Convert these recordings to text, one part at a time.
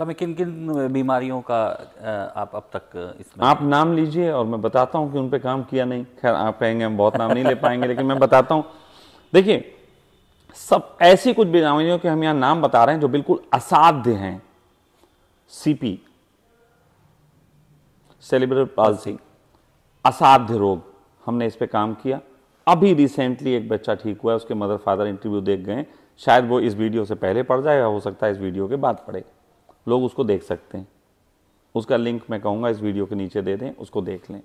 समय तो किन किन बीमारियों का आप अब तक इसमें आप नाम लीजिए और मैं बताता हूँ कि उन पर काम किया नहीं खैर आप कहेंगे हम बहुत नाम नहीं ले पाएंगे लेकिन मैं बताता हूँ देखिए सब ऐसी कुछ बीमारियों के हम यहाँ नाम बता रहे हैं जो बिल्कुल असाध्य हैं सीपी सेलिब्रल पालसी असाध्य रोग हमने इस पर काम किया अभी रिसेंटली एक बच्चा ठीक हुआ है उसके मदर फादर इंटरव्यू देख गए शायद वो इस वीडियो से पहले पड़ जाए या हो सकता है इस वीडियो के बाद पड़े लोग उसको देख सकते हैं उसका लिंक मैं कहूँगा इस वीडियो के नीचे दे दें उसको देख लें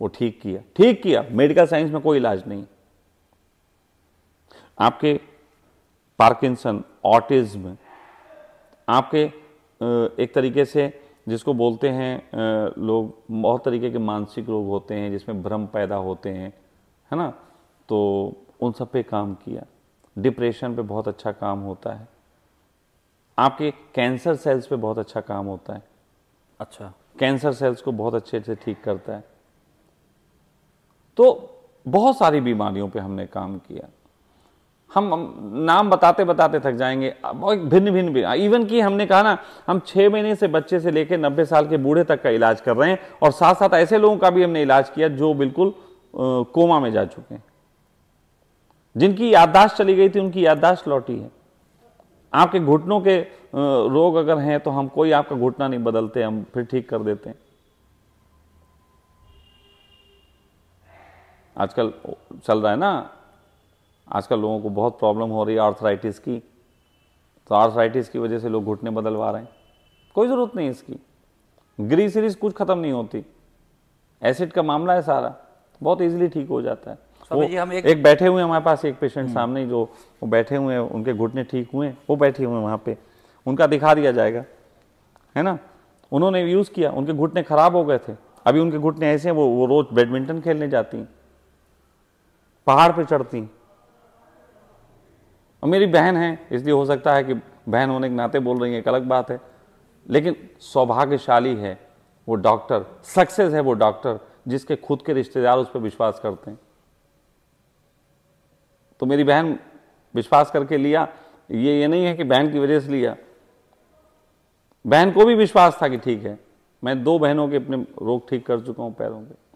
वो ठीक किया ठीक किया मेडिकल साइंस में कोई इलाज नहीं आपके पार्किंसन ऑटिज्म आपके एक तरीके से जिसको बोलते हैं लोग बहुत तरीके के मानसिक रोग होते हैं जिसमें भ्रम पैदा होते हैं है ना तो उन सब पे काम किया डिप्रेशन पे बहुत अच्छा काम होता है आपके कैंसर सेल्स पे बहुत अच्छा काम होता है अच्छा कैंसर सेल्स को बहुत अच्छे से ठीक करता है तो बहुत सारी बीमारियों पे हमने काम किया हम, नाम बताते बताते थक जाएंगे भिन्न भिन्न भी इवन कि हमने कहा ना हम छह महीने से बच्चे से लेकर नब्बे साल के बूढ़े तक का इलाज कर रहे हैं और साथ साथ ऐसे लोगों का भी हमने इलाज किया जो बिल्कुल कोमा में जा चुके हैं जिनकी याददाश्त चली गई थी उनकी याददाश्त लौटी है आपके घुटनों के रोग अगर हैं तो हम कोई आपका घुटना नहीं बदलते हम फिर ठीक कर देते हैं आजकल चल रहा है ना आजकल लोगों को बहुत प्रॉब्लम हो रही है आर्थराइटिस की तो आर्थराइटिस की वजह से लोग घुटने बदलवा रहे हैं कोई ज़रूरत नहीं इसकी ग्री सीरीज कुछ ख़त्म नहीं होती एसिड का मामला है सारा बहुत ईजिली ठीक हो जाता है जी तो हम एक एक बैठे हुए हमारे पास एक पेशेंट हम्म। सामने जो वो बैठे हुए हैं उनके घुटने ठीक हुए वो बैठे हुए हैं वहाँ पे उनका दिखा दिया जाएगा है ना उन्होंने यूज़ किया उनके घुटने खराब हो गए थे अभी उनके घुटने ऐसे हैं वो वो रोज़ बैडमिंटन खेलने जाती हैं पहाड़ पर चढ़ती और मेरी बहन है इसलिए हो सकता है कि बहन होने के नाते बोल रही है एक अलग बात है लेकिन सौभाग्यशाली है वो डॉक्टर सक्सेस है वो डॉक्टर जिसके खुद के रिश्तेदार उस पर विश्वास करते हैं तो मेरी बहन विश्वास करके लिया ये ये नहीं है कि बहन की वजह से लिया बहन को भी विश्वास था कि ठीक है मैं दो बहनों के अपने रोग ठीक कर चुका हूँ पैरों के